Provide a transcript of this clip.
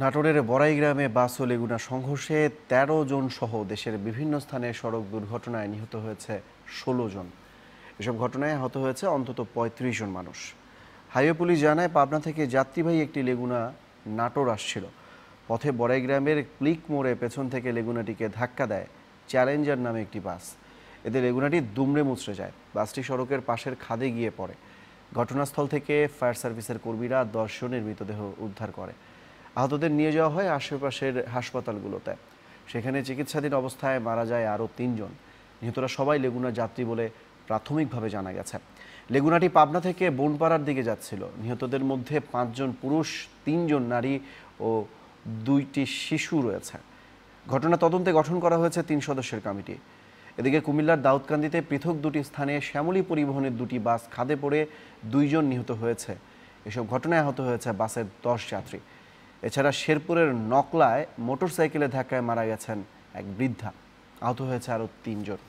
নাটোরের বড়াই গ্রামে বাস ও লেগুনা সংঘর্ষে ১৩ জন সহ দেশের বিভিন্ন স্থানে সড়ক দুর্ঘটনায় নিহত হয়েছে ১৬ জন এসব ঘটনায় আহত হয়েছে অন্তত ৩৫ জন মানুষ হাইওয়ে পুলিশ জানায় পাবনা থেকে যাত্রীবাহী একটি লেগুনা নাটোর আসছিল পথে বড়াই গ্রামের ক্লিক মোড়ে পেছন থেকে লেগুনাটিকে ধাক্কা দেয় চ্যালেঞ্জার নামে একটি বাস এতে লেগুনাটি দুমড়ে মুচড়ে যায় বাসটি সড়কের পাশের খাদে গিয়ে পড়ে ঘটনাস্থল থেকে ফায়ার সার্ভিসের কর্মীরা দশ জনের মৃতদেহ উদ্ধার করে আহতদের নিয়ে যাওয়া হয় আশেপাশের হাসপাতালগুলোতে সেখানে চিকিৎসাধীন অবস্থায় মারা যায় আরও তিনজন নিহতরা সবাই লেগুনা যাত্রী বলে প্রাথমিকভাবে জানা গেছে লেগুনাটি পাবনা থেকে বনপাড়ার দিকে যাচ্ছিল নিহতদের মধ্যে পাঁচজন পুরুষ তিনজন নারী ও দুইটি শিশু রয়েছে ঘটনা তদন্তে গঠন করা হয়েছে তিন সদস্যের কমিটি এদিকে কুমিল্লার দাউদকান্দিতে পৃথক দুটি স্থানে শ্যামলী পরিবহনের দুটি বাস খাদে পড়ে দুইজন নিহত হয়েছে এসব ঘটনায় আহত হয়েছে বাসের দশ যাত্রী এছাড়া শেরপুরের নকলায় মোটরসাইকেলে ধাক্কায় মারা গেছেন এক বৃদ্ধা আহত হয়েছে আরও তিনজন